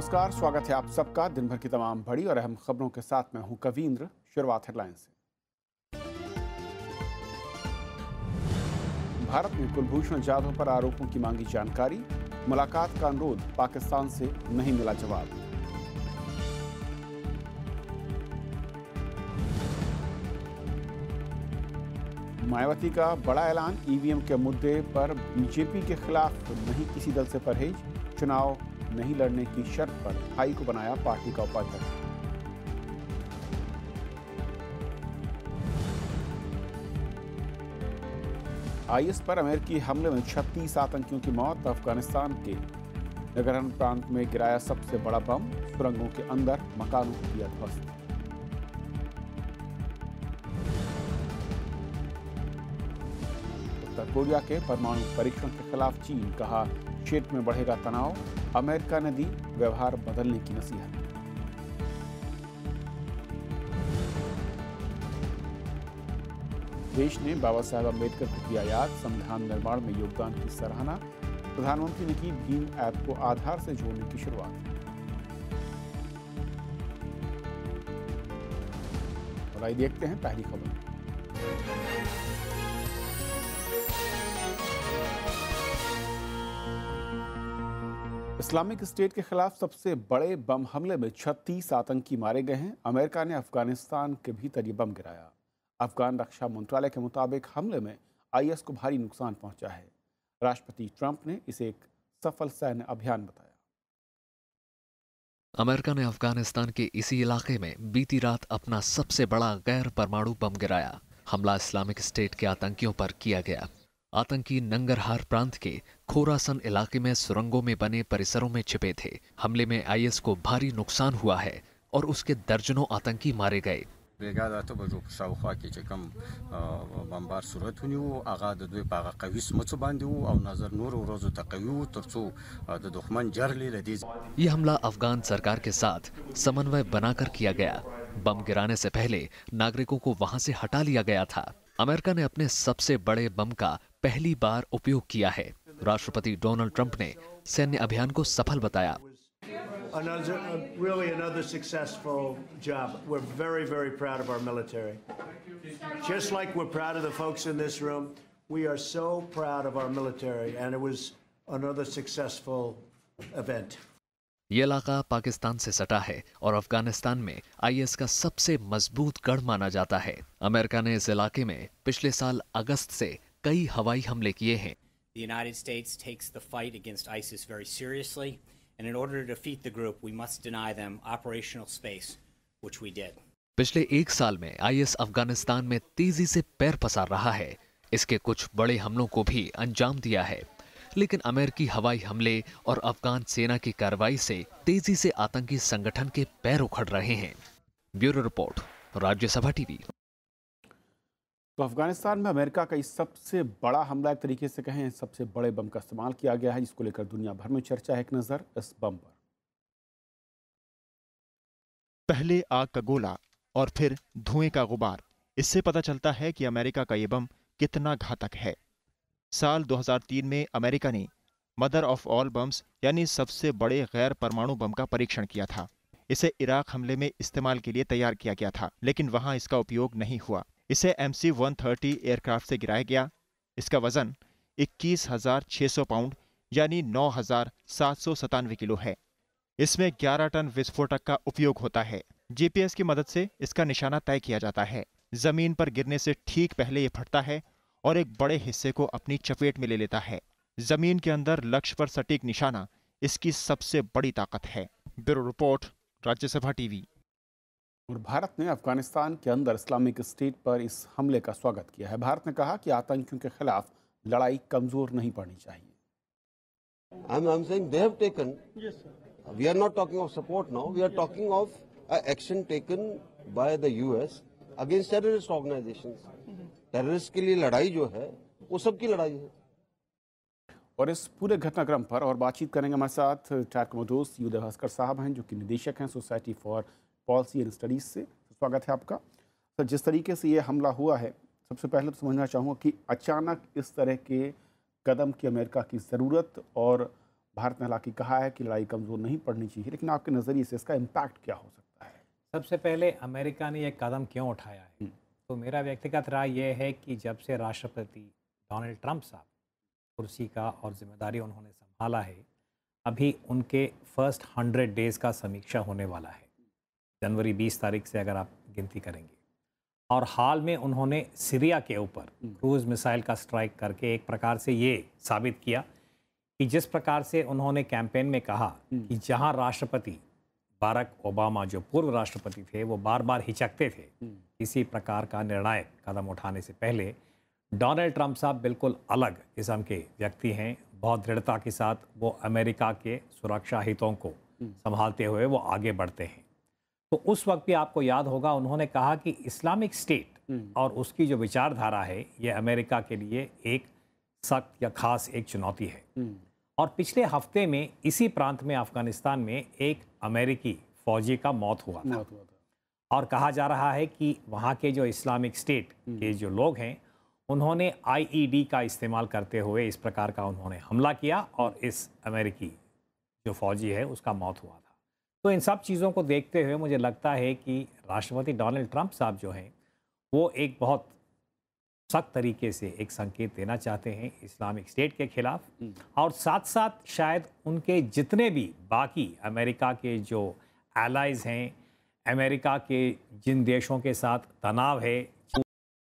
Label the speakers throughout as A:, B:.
A: नमस्कार स्वागत है आप सबका दिन भर की तमाम बड़ी और अहम खबरों के साथ मैं हूं कवींद्र शुरुआत हेडलाइन से भारत ने कुलभूषण जाधव पर आरोपों की मांगी जानकारी मुलाकात का अनुरोध पाकिस्तान से नहीं मिला जवाब मायावती का बड़ा ऐलान ईवीएम के मुद्दे पर बीजेपी के खिलाफ नहीं किसी दल से परहेज चुनाव नहीं लड़ने की शर्त पर हाई को बनाया पार्टी का उपाध्यक्ष आईएस पर अमेरिकी हमले में 36 आतंकियों की मौत अफगानिस्तान के नगरहन प्रांत में गिराया सबसे बड़ा बम सुरंगों के अंदर मकानों को किया ध्वस्त उत्तर कोरिया के परमाणु परीक्षण के खिलाफ चीन कहा क्षेत्र में बढ़ेगा तनाव अमेरिका ने दी व्यवहार बदलने की नसीहत देश ने बाबा साहेब अम्बेडकर को किया याद संविधान निर्माण में योगदान की सराहना प्रधानमंत्री ने की भीम ऐप को आधार से जोड़ने की शुरुआत और आइए देखते हैं पहली खबर इस्लामिक स्टेट के खिलाफ सबसे बड़े बम हमले में 36 आतंकी मारे गए हैं अमेरिका ने अफगानिस्तान के भीतर ये बम गिराया अफगान रक्षा मंत्रालय के मुताबिक हमले में आईएस को भारी नुकसान पहुंचा है राष्ट्रपति ट्रंप ने इसे एक सफल सैन्य अभियान बताया
B: अमेरिका ने अफगानिस्तान के इसी इलाके में बीती रात अपना सबसे बड़ा गैर परमाणु बम गिराया हमला इस्लामिक स्टेट के आतंकियों पर किया गया आतंकी नंगरहार प्रांत के खोरासन इलाके में सुरंगों में बने परिसरों में छिपे थे हमले में आईएस को भारी नुकसान हुआ है और उसके दर्जनों आतंकी मारे गए ये हमला अफगान सरकार के साथ समन्वय बनाकर किया गया बम गिराने से पहले नागरिकों को वहां से हटा लिया गया था अमेरिका ने अपने सबसे बड़े बम का पहली बार उपयोग किया है राष्ट्रपति डोनाल्ड ट्रंप ने सैन्य अभियान को सफल बताया
C: uh,
B: ये इलाका पाकिस्तान से सटा है और अफगानिस्तान में आईएस का सबसे मजबूत गढ़ माना जाता है अमेरिका ने इस इलाके में पिछले साल अगस्त से कई हवाई हमले किए हैं
D: The United States takes the fight against ISIS very seriously, and in order to defeat the group, we must deny them operational space, which we did.
B: पिछले एक साल में आईएस अफगानिस्तान में तेजी से पैर पसार रहा है इसके कुछ बड़े हमलों को भी अंजाम दिया है लेकिन अमेरिकी हवाई हमले और अफगान सेना की कार्रवाई से तेजी से आतंकी संगठन के पैर उखड़ रहे हैं ब्यूरो रिपोर्ट राज्यसभा टीवी
A: तो अफगानिस्तान में अमेरिका का इस सबसे बड़ा हमला एक तरीके से कहें सबसे बड़े बम का इस्तेमाल किया गया है इसको लेकर दुनिया भर में चर्चा है एक नज़र इस बम पर
C: पहले आग का गोला और फिर धुएं का गुबार इससे पता चलता है कि अमेरिका का यह बम कितना घातक है साल 2003 में अमेरिका ने मदर ऑफ ऑल बम्स यानी सबसे बड़े गैर परमाणु बम का परीक्षण किया था इसे इराक हमले में इस्तेमाल के लिए तैयार किया गया था लेकिन वहां इसका उपयोग नहीं हुआ इसे M C one thirty aircraft से गिराया गया इसका वजन इक्कीस हजार छह सौ पाउंड यानी नौ हजार सात सौ सतानवे किलो है इसमें ग्यारह टन विस्फोटक का उपयोग होता है जीपीएस की मदद से इसका निशाना तय किया जाता है जमीन पर गिरने से ठीक पहले यह फटता है और एक बड़े हिस्से को अपनी चपेट में ले लेता है जमीन के अंदर लक्ष्य पर सटीक निशाना इसकी सबसे बड़ी ताकत है ब्यूरो रिपोर्ट राज्यसभा टीवी
A: और भारत ने अफगानिस्तान के अंदर इस्लामिक स्टेट पर इस हमले का स्वागत किया है भारत ने कहा कि आतंकियों के खिलाफ लड़ाई कमजोर नहीं पड़नी चाहिए
C: I'm, I'm saying they have taken, yes, sir. we are not talking of support now, we are talking of action taken by the US against terrorist organizations. Terrorist के लिए लड़ाई जो है वो सबकी लड़ाई है और इस
A: पूरे घटनाक्रम पर और बातचीत करेंगे हमारे साथ टाकमो दोस्त युद्ध भास्कर साहब हैं जो कि निदेशक हैं society for policy and studies से स्वागत है आपका सर तो जिस तरीके से ये हमला हुआ है सबसे पहले तो समझना चाहूँगा कि अचानक इस तरह के कदम की अमेरिका की ज़रूरत और भारत ने हालांकि कहा है कि लड़ाई कमज़ोर नहीं पड़नी चाहिए लेकिन आपके नज़रिए से इसका इम्पैक्ट
D: क्या हो सकता है सबसे पहले अमेरिका ने यह कदम क्यों उठाया है हम्म। तो मेरा व्यक्तिगत राय यह है कि जब से राष्ट्रपति डोनाल्ड ट्रंप साहब कुर्सी का और जिम्मेदारी उन्होंने संभाला है अभी उनके फर्स्ट हंड्रेड डेज़ का समीक्षा होने वाला है जनवरी बीस तारीख से अगर आप गिनती करेंगे और हाल में उन्होंने सीरिया के ऊपर हम्म। क्रूज मिसाइल का स्ट्राइक करके एक प्रकार से ये साबित किया कि जिस प्रकार से उन्होंने कैंपेन में कहा हम्म। कि जहां राष्ट्रपति बारक ओबामा जो पूर्व राष्ट्रपति थे वो बार बार हिचकते थे किसी हम्म। प्रकार का निर्णायक कदम उठाने से पहले डोनाल्ड ट्रंप साहब बिल्कुल अलग किस्म के व्यक्ति हैं बहुत दृढ़ता के साथ वो अमेरिका के सुरक्षा हितों को हम्म। संभालते हुए वो आगे बढ़ते हैं तो उस वक्त भी आपको याद होगा उन्होंने कहा कि इस्लामिक स्टेट हम्म। और उसकी जो विचारधारा है ये अमेरिका के लिए एक सख्त या खास एक चुनौती है और पिछले हफ्ते में इसी प्रांत में अफगानिस्तान में एक अमेरिकी फौजी का मौत हुआ था, मौत हुआ था। और कहा जा रहा है कि वहाँ के जो इस्लामिक स्टेट हम्म। के जो लोग हैं उन्होंने आईईडी e का इस्तेमाल करते हुए इस प्रकार का उन्होंने हमला किया और इस अमेरिकी जो फौजी है उसका मौत हुआ था तो इन सब चीज़ों को देखते हुए मुझे लगता है कि राष्ट्रपति डोनाल्ड ट्रंप साहब जो हैं वो एक बहुत सख्त तरीके से एक संकेत देना चाहते हैं इस्लामिक स्टेट के खिलाफ हम्म। और साथ साथ शायद उनके जितने भी बाकी अमेरिका के जो एलाइज हैं अमेरिका के जिन देशों के साथ तनाव है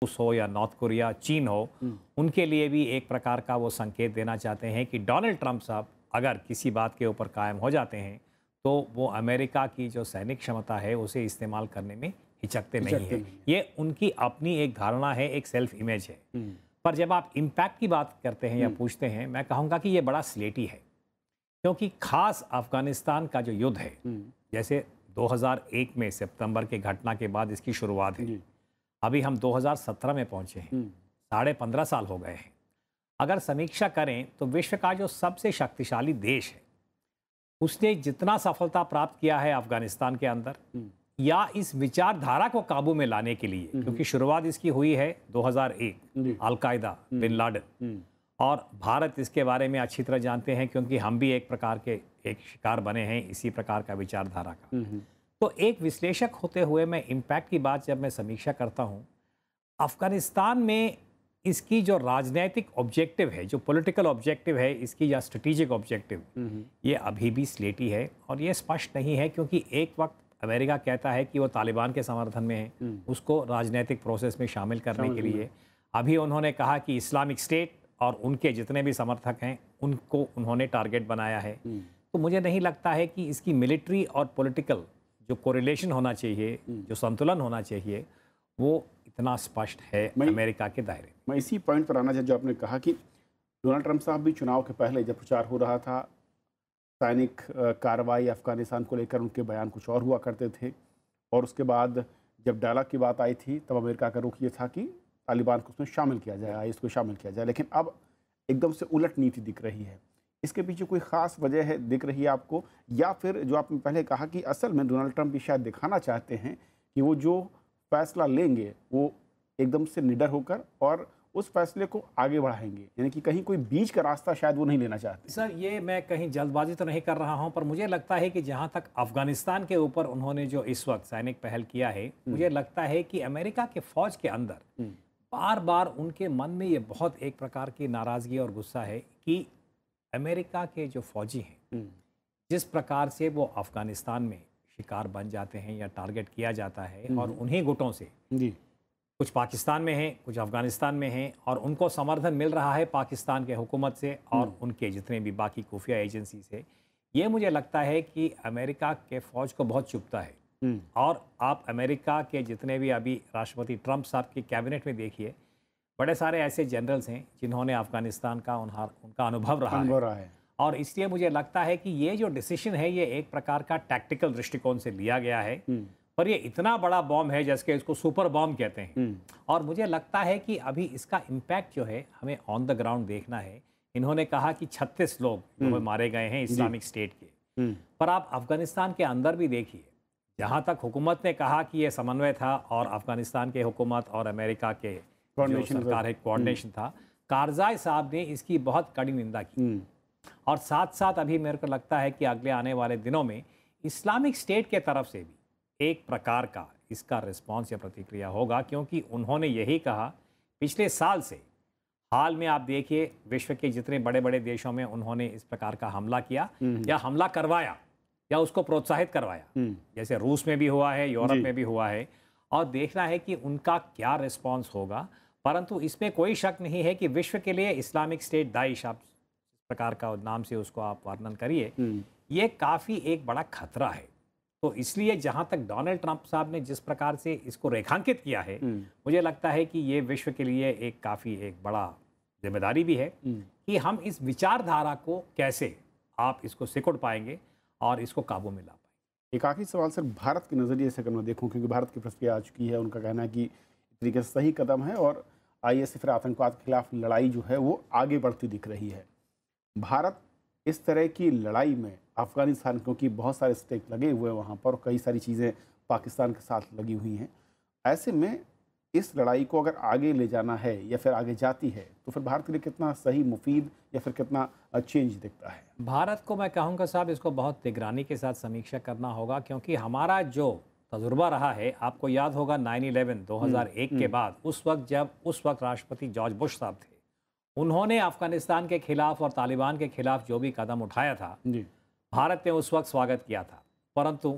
D: रूस हो या नॉर्थ कोरिया चीन हो हम्म। उनके लिए भी एक प्रकार का वो संकेत देना चाहते हैं कि डोनाल्ड ट्रंप साहब अगर किसी बात के ऊपर कायम हो जाते हैं तो वो अमेरिका की जो सैनिक क्षमता है उसे इस्तेमाल करने में हिचकते नहीं है ये उनकी अपनी एक धारणा है एक सेल्फ इमेज है हम्म। पर जब आप इम्पैक्ट की बात करते हैं या हम्म। पूछते हैं मैं कहूँगा कि ये बड़ा स्लेटी है क्योंकि खास अफगानिस्तान का जो युद्ध है हम्म। जैसे 2001 में सितंबर के घटना के बाद इसकी शुरुआत है अभी हम 2017 में पहुंचे हैं साढ़े पंद्रह साल हो गए हैं अगर समीक्षा करें तो विश्व का जो सबसे शक्तिशाली देश है उसने जितना सफलता प्राप्त किया है अफगानिस्तान के अंदर या इस विचारधारा को काबू में लाने के लिए हम्म। क्योंकि शुरुआत इसकी हुई है 2001 अलकायदा हम्म। बिन लाडन हम्म। और भारत इसके बारे में अच्छी तरह जानते हैं क्योंकि हम भी एक प्रकार के एक शिकार बने हैं इसी प्रकार का विचारधारा का तो एक विश्लेषक होते हुए मैं इम्पैक्ट की बात जब मैं समीक्षा करता हूँ अफ़गानिस्तान में इसकी जो राजनैतिक ऑब्जेक्टिव है जो पॉलिटिकल ऑब्जेक्टिव है इसकी या स्ट्रेटिजिक ऑब्जेक्टिव ये अभी भी स्लेटी है और ये स्पष्ट नहीं है क्योंकि एक वक्त अमेरिका कहता है कि वो तालिबान के समर्थन में है हम्म। उसको राजनीतिक प्रोसेस में शामिल करने के लिए अभी उन्होंने कहा कि इस्लामिक स्टेट और उनके जितने भी समर्थक हैं उनको उन्होंने टारगेट बनाया है हम्म। तो मुझे नहीं लगता है कि इसकी मिलिट्री और पॉलिटिकल जो कोरिलेशन होना चाहिए हम्म। जो संतुलन होना चाहिए वो इतना स्पष्ट है अमेरिका के दायरे
A: मैं इसी पॉइंट पर आना चाहिए जो आपने कहा कि डोनाल्ड ट्रंप साहब भी चुनाव के पहले जब प्रचार हो रहा था सैनिक कार्रवाई अफ़गानिस्तान को लेकर उनके बयान कुछ और हुआ करते थे और उसके बाद जब डायलॉग की बात आई थी तब अमेरिका का रुख ये था कि तालिबान को उसमें शामिल किया जाए आई को शामिल किया जाए लेकिन अब एकदम से उलट नीति दिख रही है इसके पीछे कोई ख़ास वजह है दिख रही है आपको या फिर जो आपने पहले कहा कि असल में डोनाल्ड ट्रंप भी शायद दिखाना चाहते हैं कि वो जो फैसला लेंगे वो एकदम से निडर होकर और उस फैसले को आगे बढ़ाएंगे यानी कि कहीं कोई बीच का रास्ता शायद वो नहीं लेना चाहते
D: सर ये मैं कहीं जल्दबाजी तो नहीं कर रहा हूं पर मुझे लगता है कि जहां तक अफगानिस्तान के ऊपर उन्होंने जो इस वक्त सैनिक पहल किया है हम्म। मुझे लगता है कि अमेरिका के फौज के अंदर हम्म। बार बार उनके मन में ये बहुत एक प्रकार की नाराज़गी और गुस्सा है कि अमेरिका के जो फौजी हैं हम्म। जिस प्रकार से वो अफ़गानिस्तान में शिकार बन जाते हैं या टारगेट किया जाता है और उन्हीं गुटों से जी कुछ पाकिस्तान में हैं कुछ अफ़गानिस्तान में हैं और उनको समर्थन मिल रहा है पाकिस्तान के हुकूमत से और हम्म। उनके जितने भी बाकी खुफिया एजेंसी से ये मुझे लगता है कि अमेरिका के फ़ौज को बहुत चुपता है हम्म। और आप अमेरिका के जितने भी अभी राष्ट्रपति ट्रंप साहब की कैबिनेट में देखिए बड़े सारे ऐसे जनरल्स हैं जिन्होंने अफ़गानिस्तान का उनका अनुभव रहा है।, रहा है और इसलिए मुझे लगता है कि ये जो डिसीजन है ये एक प्रकार का टैक्टिकल दृष्टिकोण से लिया गया है हम्म। पर ये इतना बड़ा बॉम्ब है जैसे इसको सुपर बॉम्ब कहते हैं हम्म। और मुझे लगता है कि अभी इसका इम्पैक्ट जो है हमें ऑन द ग्राउंड देखना है इन्होंने कहा कि 36 लोग हम्म। मारे गए हैं इस्लामिक स्टेट के हम्म। पर आप अफगानिस्तान के अंदर भी देखिए जहाँ तक हुकूमत ने कहा कि ये समन्वय था और अफगानिस्तान के हुकूमत और अमेरिका के सरकार है कोऑर्डिनेशन था कारजाई साहब ने इसकी बहुत कड़ी निंदा की और साथ साथ अभी मेरे को लगता है कि अगले आने वाले दिनों में इस्लामिक स्टेट के तरफ से भी एक प्रकार का इसका रिस्पांस या प्रतिक्रिया होगा क्योंकि उन्होंने यही कहा पिछले साल से हाल में आप देखिए विश्व के जितने बड़े बड़े देशों में उन्होंने इस प्रकार का हमला किया हम्म, हम्म। या हमला करवाया या उसको प्रोत्साहित करवाया हम्म। जैसे रूस में भी हुआ है यूरोप में भी हुआ है और देखना है कि उनका क्या रिस्पॉन्स होगा परंतु इसमें कोई शक नहीं है कि विश्व के लिए इस्लामिक स्टेट दाइश आप प्रकार का नाम से उसको आप वर्णन करिए ये काफ़ी एक बड़ा खतरा है तो इसलिए जहां तक डोनाल्ड ट्रंप साहब ने जिस प्रकार से इसको रेखांकित किया है हम्म। मुझे लगता है कि ये विश्व के लिए एक काफ़ी एक बड़ा जिम्मेदारी भी है हम्म। कि हम इस विचारधारा को कैसे आप इसको सिकुड़ पाएंगे और इसको काबू में ला पाएंगे एक आखिरी सवाल सर
A: भारत के नज़रिए से अगर मैं देखूँ क्योंकि भारत की प्रतिक्रिया आ चुकी है उनका कहना है कि तरीके से सही कदम है और आई एस फिर आतंकवाद के खिलाफ लड़ाई जो है वो आगे बढ़ती दिख रही है भारत इस तरह की लड़ाई में अफ़गानिस्तान क्योंकि बहुत सारे स्टेक लगे हुए हैं वहाँ पर कई सारी चीज़ें पाकिस्तान के साथ लगी हुई हैं ऐसे में इस लड़ाई को अगर आगे ले जाना है या फिर आगे जाती है तो फिर भारत के लिए कितना सही मुफीद या फिर कितना चेंज
D: दिखता है भारत को मैं कहूँगा साहब इसको बहुत निगरानी के साथ समीक्षा करना होगा क्योंकि हमारा जो तजुर्बा रहा है आपको याद होगा हम्म, दो हज़ार एक के हम्म। बाद उस वक्त जब उस वक्त राष्ट्रपति जॉर्ज बुश साहब थे उन्होंने अफगानिस्तान के खिलाफ और तालिबान के खिलाफ जो भी कदम उठाया था भारत ने उस वक्त स्वागत किया था परंतु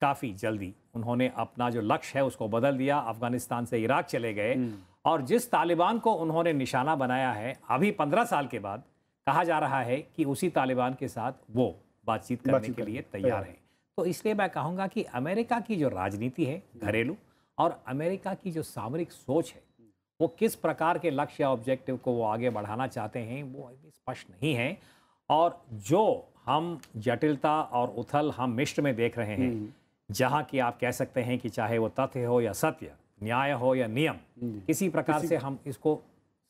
D: काफ़ी जल्दी उन्होंने अपना जो लक्ष्य है उसको बदल दिया अफगानिस्तान से इराक चले गए हम्म। और जिस तालिबान को उन्होंने निशाना बनाया है अभी पंद्रह साल के बाद कहा जा रहा है कि उसी तालिबान के साथ वो बातचीत करने बातचीत के लिए तैयार है तो इसलिए मैं कहूँगा कि अमेरिका की जो राजनीति है हम्म। घरेलू और अमेरिका की जो सामरिक सोच है वो किस प्रकार के लक्ष्य या ऑब्जेक्टिव को वो आगे बढ़ाना चाहते हैं वो स्पष्ट नहीं है और जो हम जटिलता और उथल हम मिश्र में देख रहे हैं हम्म। जहाँ की आप कह सकते हैं कि चाहे वो तथ्य हो या सत्य न्याय हो या नियम हम्म। किसी प्रकार किसी... से हम इसको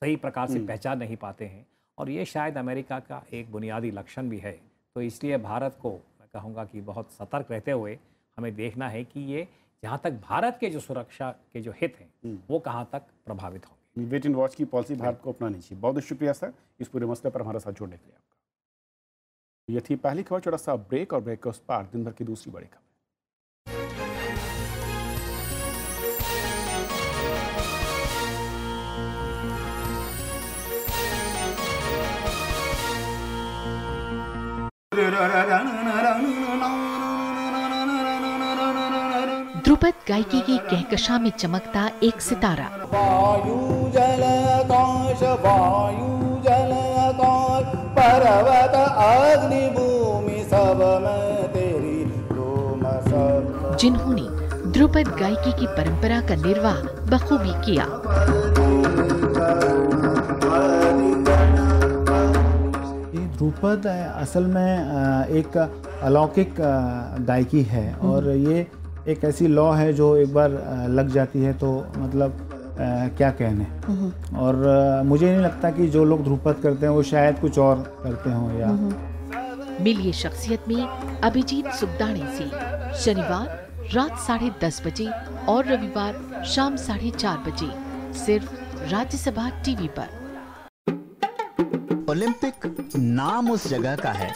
D: सही प्रकार से हम्म। पहचान नहीं पाते हैं और ये शायद अमेरिका का एक बुनियादी लक्षण भी है तो इसलिए भारत को मैं कहूँगा कि बहुत सतर्क रहते हुए हमें देखना है कि ये जहाँ तक भारत के जो सुरक्षा के जो हित हैं वो कहाँ तक प्रभावित होंगे
A: वेट एंड वॉच की पॉलिसी हाँ। भारत को अपनानी चाहिए बहुत बहुत शुक्रिया सर इस पूरे मसले पर हमारे साथ जोड़ने के लिए आपका तो ये थी पहली खबर छोटा सा ब्रेक और ब्रेक के उस पार दिन भर की दूसरी बड़ी खबर
E: ध्रुपद गायकी की कहकशा में चमकता एक सितारा
C: वायु
A: जल वायु
E: पर्वत
A: अग्नि भूमि सब में तेरी
E: जिन्होंने ध्रुपद गायकी की परंपरा का निर्वाह बखूबी किया
B: ध्रुपद
A: असल में एक अलौकिक गायकी है हम्म। और ये एक ऐसी लॉ है जो एक बार लग जाती है तो मतलब क्या
E: कहने
A: और आ, मुझे नहीं लगता कि जो लोग ध्रुपद करते हैं वो शायद कुछ और करते हों या
E: मिलिए शख्सियत में अभिजीत सुबदाणे से शनिवार रात साढ़े दस बजे और रविवार शाम साढ़े चार बजे सिर्फ राज्यसभा टीवी पर
C: ओलंपिक नाम उस
B: जगह का है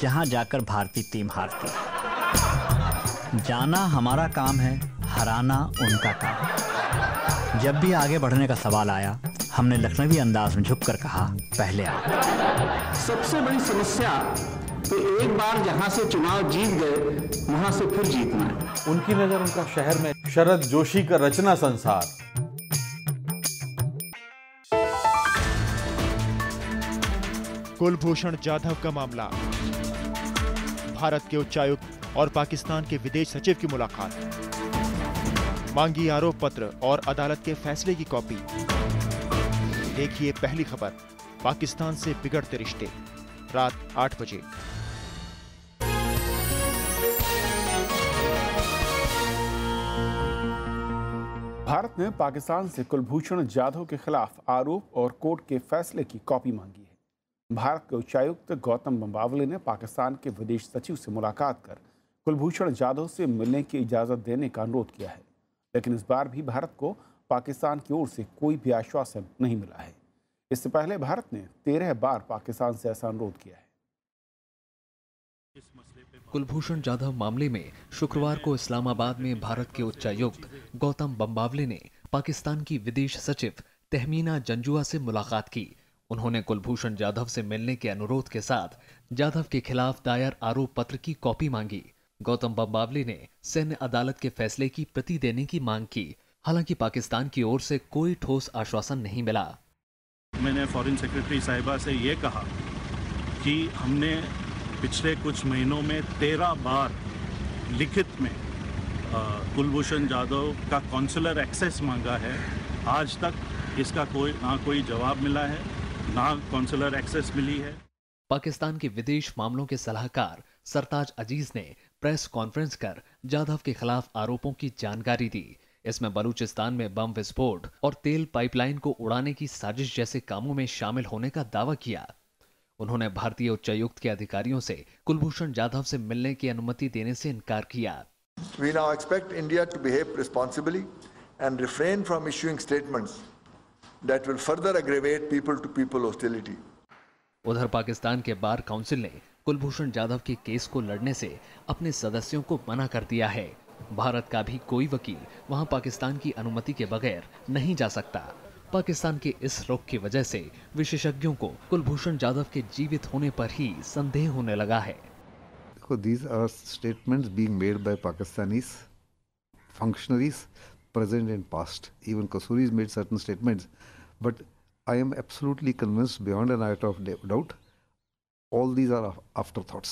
B: जहां जाकर भारतीय टीम हारती जाना हमारा काम है हराना उनका काम जब भी आगे बढ़ने का सवाल आया हमने लखनवी अंदाज में झुककर कहा पहले आ
C: सबसे बड़ी समस्या तो एक बार जहां से चुनाव जीत गए वहां से फिर जीतना
D: है उनकी नजर उनका शहर में शरद जोशी का रचना संसार
C: कुलभूषण जाधव का मामला भारत के उच्चायुक्त और पाकिस्तान के विदेश सचिव की मुलाकात मांगी आरोप पत्र और अदालत के फैसले की कॉपी देखिए पहली खबर पाकिस्तान से बिगड़ते रिश्ते रात आठ बजे
A: भारत ने पाकिस्तान से कुलभूषण जाधव के खिलाफ आरोप और कोर्ट के फैसले की कॉपी मांगी है भारत के उच्चायुक्त गौतम बंबावले ने पाकिस्तान के विदेश सचिव से मुलाकात कर कुलभूषण जाधव से मिलने की इजाज़त देने का अनुरोध किया है लेकिन इस बार भी भारत को पाकिस्तान की ओर से कोई भी आश्वासन नहीं मिला है इससे पहले भारत ने तेरह बार पाकिस्तान से ऐसा अनुरोध किया है
B: कुलभूषण जाधव मामले में शुक्रवार को इस्लामाबाद में भारत के उच्चायुक्त गौतम बम्बावले ने पाकिस्तान की विदेश सचिव तहमीना जंजुआ से मुलाकात की उन्होंने कुलभूषण जाधव से मिलने के अनुरोध के साथ जाधव के खिलाफ दायर आरोप पत्र की कॉपी मांगी गौतम बम्बावली ने सैन्य अदालत के फैसले की प्रति देने की मांग की हालांकि पाकिस्तान की ओर से कोई ठोस आश्वासन नहीं मिला
A: मैंने फॉरेन सेक्रेटरी साहिबा से ये कहा कि हमने पिछले कुछ महीनों में तेरह बार लिखित में कुलभूषण जाधव का कौंसुलर एक्सेस मांगा है आज तक इसका कोई ना कोई जवाब मिला है ना कौंसुलर एक्सेस मिली
B: है पाकिस्तान के विदेश मामलों के सलाहकार सरताज अजीज ने प्रेस कॉन्फ्रेंस कर जाधव के खिलाफ आरोपों की जानकारी दी इसमें बलूचिस्तान में बम विस्फोट और तेल पाइपलाइन को उड़ाने की साजिश जैसे कामों में शामिल होने का दावा किया उन्होंने भारतीय उच्चायुक्त के अधिकारियों से कुलभूषण जाधव से मिलने की अनुमति देने से इनकार किया
C: We now expect India to behave responsibly and refrain from issuing statements that will further aggravate people-to-people hostility.
B: उधर पाकिस्तान के बार काउंसिल ने कुलभूषण जाधव के केस को लड़ने से अपने सदस्यों को मना कर दिया है भारत का भी कोई वकील वहां पाकिस्तान की अनुमति के बगैर नहीं जा सकता पाकिस्तान के इस रोक की वजह से विशेषज्ञों को कुलभूषण जाधव के जीवित होने पर ही संदेह होने लगा है these are statements being made by Pakistanis functionaries, present all these are afterthoughts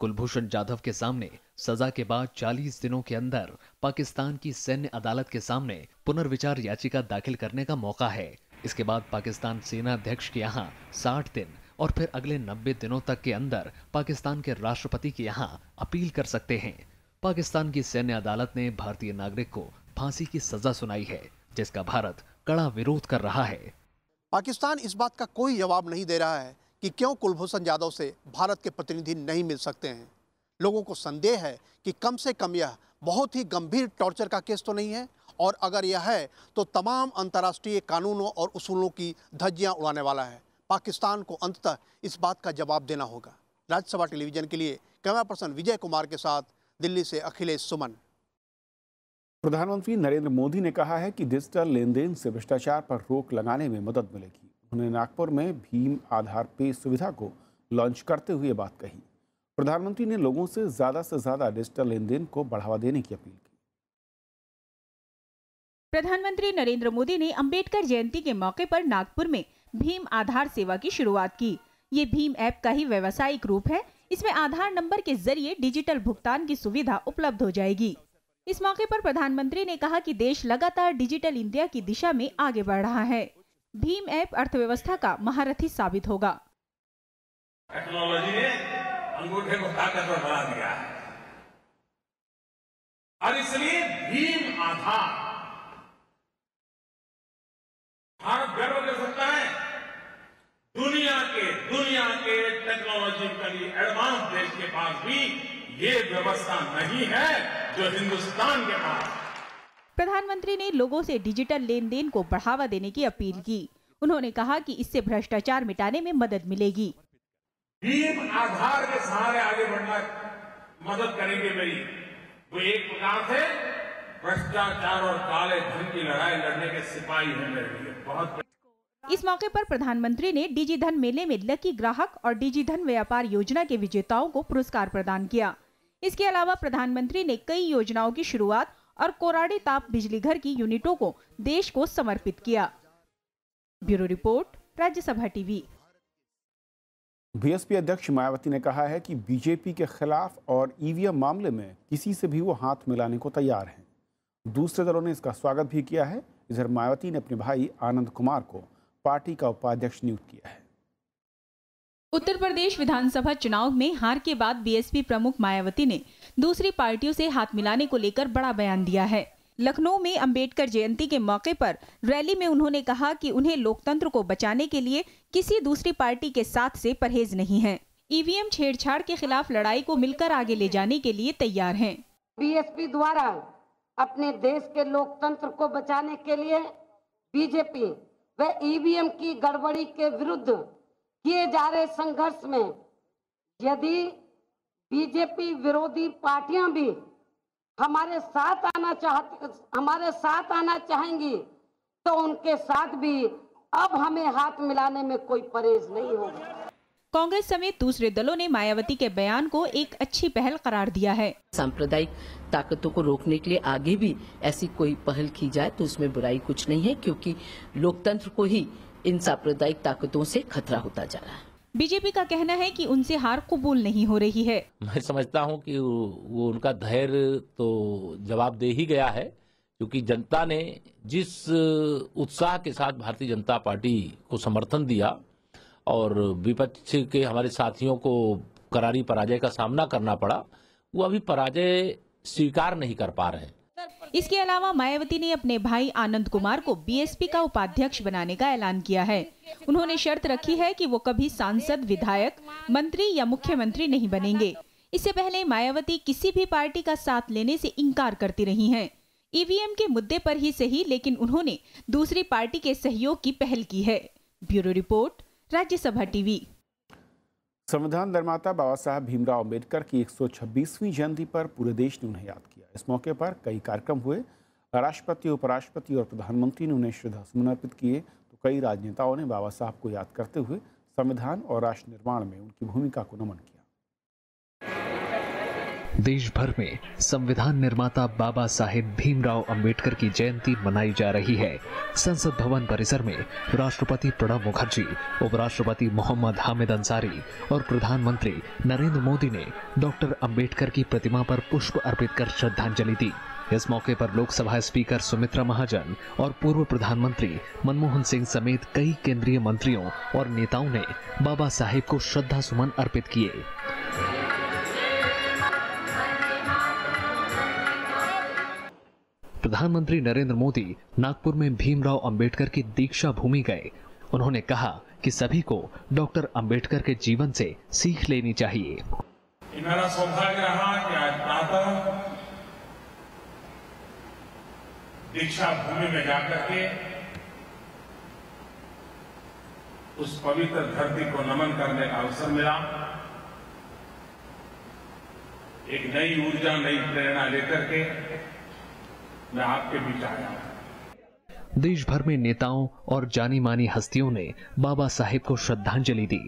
B: Kulbhushan Jadhav के सामने सजा के बाद 40 दिनों के अंदर पाकिस्तान की सैन्य अदालत के सामने पुनर्विचार याचिका दाखिल करने का मौका है इसके बाद पाकिस्तान सेना अध्यक्ष के यहाँ 60 दिन और फिर अगले 90 दिनों तक के अंदर पाकिस्तान के राष्ट्रपति के यहाँ अपील कर सकते हैं पाकिस्तान की सैन्य अदालत ने भारतीय नागरिक को फांसी की सजा सुनाई है जिसका भारत कड़ा विरोध कर रहा है
C: पाकिस्तान इस बात का कोई जवाब नहीं दे रहा है कि क्यों कुलभूषण यादव से भारत के प्रतिनिधि नहीं मिल सकते हैं लोगों को संदेह है कि कम से कम यह बहुत ही गंभीर टॉर्चर का केस तो नहीं है और अगर यह है तो तमाम अंतर्राष्ट्रीय कानूनों और उसूलों की धज्जियां उड़ाने वाला है पाकिस्तान को अंततः इस बात का जवाब देना होगा राज्यसभा टेलीविजन के लिए कैमरा पर्सन विजय कुमार के साथ दिल्ली से अखिलेश सुमन
A: प्रधानमंत्री नरेंद्र मोदी ने कहा है कि डिजिटल लेन देन से भ्रष्टाचार पर रोक लगाने में मदद मिलेगी उन्होंने नागपुर में भीम आधार पे सुविधा को लॉन्च करते हुए बात कही प्रधानमंत्री ने लोगों से ज़्यादा से ज़्यादा डिजिटल लेन देन को बढ़ावा देने की अपील की
E: प्रधानमंत्री नरेंद्र मोदी ने अम्बेडकर जयंती के मौके पर नागपुर में भीम आधार सेवा की शुरुआत की ये भीम ऐप का ही व्यावसायिक रूप है इसमें आधार नंबर के जरिए डिजिटल भुगतान की सुविधा उपलब्ध हो जाएगी इस मौके पर प्रधानमंत्री ने कहा कि देश लगातार डिजिटल इंडिया की दिशा में आगे बढ़ रहा है भीम ऐप अर्थव्यवस्था का महारथी साबित होगा
C: टेक्नोलॉजी ने अंगूठे को ताकतवर बना दिया है और इसलिए भीम आधार भारत गर्व कर सकता है दुनिया
A: के दुनिया के टेक्नोलॉजिकली एडवांस देश के पास भी ये व्यवस्था नहीं है जो हिंदुस्तान
E: के पास है प्रधानमंत्री ने लोगों से डिजिटल लेन देन को बढ़ावा देने की अपील की उन्होंने कहा कि इससे भ्रष्टाचार मिटाने में मदद मिलेगी
D: भीम आधार के सहारे आगे बढ़ना मदद करेंगे मेरी वो एक प्रकार से भ्रष्टाचार और काले धन की लड़ाई
A: लड़ने के सिपाही है मेरे लिए बहुत
E: इस मौके पर प्रधानमंत्री ने डिजी धन मेले में लकी ग्राहक और डिजी धन व्यापार योजना के विजेताओं को पुरस्कार प्रदान किया इसके अलावा प्रधानमंत्री ने कई योजनाओं की शुरुआत और कोराड़ी ताप बिजली घर की यूनिटों को देश को समर्पित किया bureau report Rajya Sabha TV
A: BSP अध्यक्ष मायावती ने कहा है कि बीजेपी के खिलाफ और ईवीएम मामले में किसी से भी वो हाथ मिलाने को तैयार हैं दूसरे दलों ने इसका स्वागत भी किया है इधर मायावती ने अपने भाई आनंद कुमार को पार्टी का उपाध्यक्ष नियुक्त किया है
E: उत्तर प्रदेश विधानसभा चुनाव में हार के बाद बीएसपी प्रमुख मायावती ने दूसरी पार्टियों से हाथ मिलाने को लेकर बड़ा बयान दिया है लखनऊ में अंबेडकर जयंती के मौके पर रैली में उन्होंने कहा कि उन्हें लोकतंत्र को बचाने के लिए किसी दूसरी पार्टी के साथ से परहेज नहीं है ईवीएम छेड़छाड़ के खिलाफ लड़ाई को मिलकर आगे ले जाने के लिए तैयार है बी द्वारा अपने देश के लोकतंत्र को बचाने के लिए बीजेपी व ईवीएम की गड़बड़ी के विरुद्ध किए
D: जा रहे संघर्ष में यदि बीजेपी विरोधी पार्टियां भी हमारे साथ आना चाहते हमारे साथ आना चाहेंगी तो उनके साथ भी अब हमें हाथ मिलाने में कोई परहेज नहीं होगा
E: कांग्रेस समेत दूसरे दलों ने मायावती के बयान को एक अच्छी पहल करार दिया है
B: सांप्रदायिक ताकतों को रोकने के लिए आगे भी ऐसी कोई पहल की जाए तो उसमें बुराई कुछ नहीं है क्योंकि लोकतंत्र को ही इन सांप्रदायिक ताकतों से खतरा होता जा रहा है
E: बीजेपी का कहना है कि उनसे हार कबूल नहीं हो रही है
B: मैं समझता हूं कि वो
D: उनका धैर्य तो जवाब दे ही गया है क्योंकि जनता ने जिस उत्साह के साथ भारतीय जनता पार्टी को समर्थन दिया और विपक्ष के हमारे साथियों को करारी पराजय का सामना करना पड़ा वो अभी पराजय स्वीकार नहीं कर पा रहे हैं
E: इसके अलावा मायावती ने अपने भाई आनंद कुमार को बीएसपी का उपाध्यक्ष बनाने का ऐलान किया है उन्होंने शर्त रखी है कि वो कभी सांसद विधायक मंत्री या मुख्यमंत्री नहीं बनेंगे इससे पहले मायावती किसी भी पार्टी का साथ लेने से इनकार करती रही हैं। ईवीएम e के मुद्दे पर ही सही लेकिन उन्होंने दूसरी पार्टी के सहयोग की पहल की है ब्यूरो रिपोर्ट राज्यसभा टीवी
A: संविधान निर्माता बाबा साहब भीमराव अम्बेडकर की 126वीं जयंती पर पूरे देश ने उन्हें याद किया इस मौके पर कई कार्यक्रम हुए राष्ट्रपति उपराष्ट्रपति और प्रधानमंत्री ने उन्हें श्रद्धासुमन अर्पित किए तो कई राजनेताओं ने बाबा साहब को याद करते हुए संविधान और राष्ट्र निर्माण में उनकी भूमिका को नमन किया
B: देश भर में संविधान निर्माता बाबा साहेब भीमराव अंबेडकर की जयंती मनाई जा रही है संसद भवन परिसर में राष्ट्रपति प्रणब मुखर्जी उपराष्ट्रपति मोहम्मद हामिद अंसारी और प्रधानमंत्री नरेंद्र मोदी ने डॉक्टर अंबेडकर की प्रतिमा पर पुष्प अर्पित कर श्रद्धांजलि दी इस मौके पर लोकसभा स्पीकर सुमित्रा महाजन और पूर्व प्रधानमंत्री मनमोहन सिंह समेत कई केंद्रीय मंत्रियों और नेताओं ने बाबा साहेब को श्रद्धा सुमन अर्पित किए प्रधानमंत्री नरेंद्र मोदी नागपुर में भीमराव अंबेडकर की दीक्षा भूमि गए उन्होंने कहा कि सभी को डॉक्टर अंबेडकर के जीवन से सीख लेनी चाहिए
A: मेरा सौभाग्य रहा कि आज प्रातः दीक्षा भूमि में जाकर के उस पवित्र धरती को नमन करने का अवसर मिला एक नई ऊर्जा नई प्रेरणा लेकर के मैं आपके बीच आया हूँ
B: देश भर में नेताओं और जानी मानी हस्तियों ने बाबा साहेब को श्रद्धांजलि दी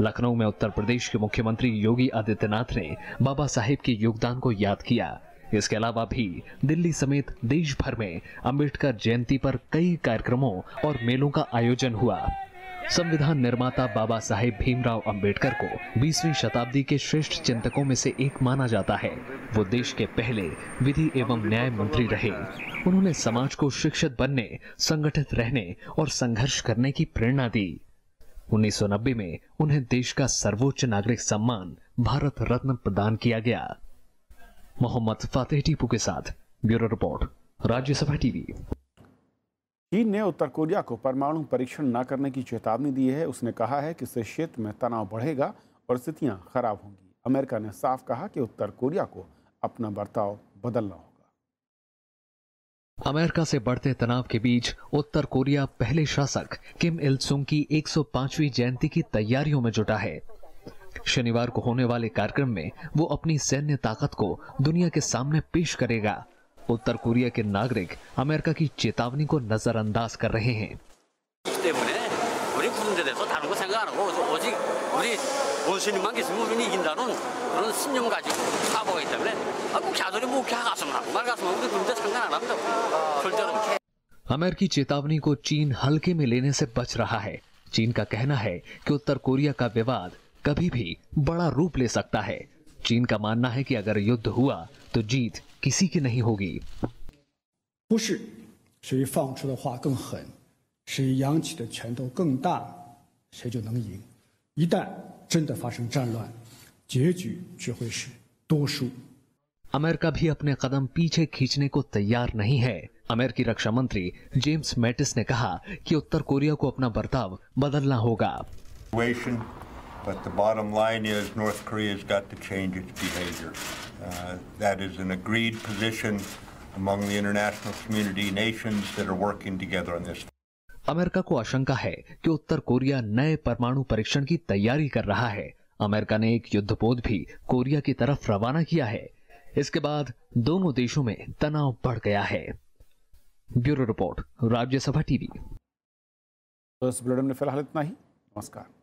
B: लखनऊ में उत्तर प्रदेश के मुख्यमंत्री योगी आदित्यनाथ ने बाबा साहेब के योगदान को याद किया इसके अलावा भी दिल्ली समेत देश भर में अम्बेडकर जयंती पर कई कार्यक्रमों और मेलों का आयोजन हुआ संविधान निर्माता बाबा साहेब भीमराव अंबेडकर को 20वीं शताब्दी के श्रेष्ठ चिंतकों में से एक माना जाता है वो देश के पहले विधि एवं न्याय मंत्री रहे उन्होंने समाज को शिक्षित बनने संगठित रहने और संघर्ष करने की प्रेरणा दी उन्नीस में उन्हें देश का सर्वोच्च नागरिक सम्मान भारत रत्न प्रदान किया गया मोहम्मद फातेह टीपू के साथ ब्यूरो रिपोर्ट राज्यसभा टीवी
A: चीन ने उत्तर कोरिया को परमाणु परीक्षण न करने की चेतावनी दी है उसने कहा है कि इससे क्षेत्र में तनाव बढ़ेगा और स्थितियां खराब होंगी अमेरिका ने साफ कहा कि उत्तर कोरिया को अपना बर्ताव बदलना होगा
B: अमेरिका से बढ़ते तनाव के बीच उत्तर कोरिया पहले शासक किम इल सुंग की 105वीं जयंती की तैयारियों में जुटा है शनिवार को होने वाले कार्यक्रम में वो अपनी सैन्य ताकत को दुनिया के सामने पेश करेगा उत्तर कोरिया के नागरिक अमेरिका की चेतावनी को नजरअंदाज कर रहे हैं अमेरिकी चेतावनी को चीन हल्के में लेने से बच रहा है चीन का कहना है कि उत्तर कोरिया का विवाद कभी भी बड़ा रूप ले सकता है चीन का मानना है कि अगर युद्ध हुआ तो जीत किसी की नहीं होगी अमेरिका भी अपने कदम पीछे खींचने को तैयार नहीं है अमेरिकी रक्षा मंत्री जेम्स मैटिस ने कहा कि उत्तर कोरिया को अपना बर्ताव बदलना होगा
C: Uh, that is an agreed position among the international community nations that are working together on this.
B: America को आशंका है कि उत्तर कोरिया नए परमाणु परीक्षण की तैयारी कर रहा है अमेरिका ने एक युद्धपोत भी कोरिया की तरफ रवाना किया है इसके बाद दोनों देशों में तनाव बढ़ गया है ब्यूरो रिपोर्ट राज्यसभा टीवी तो
A: इस बुलेटिन में फिलहाल इतना ही नमस्कार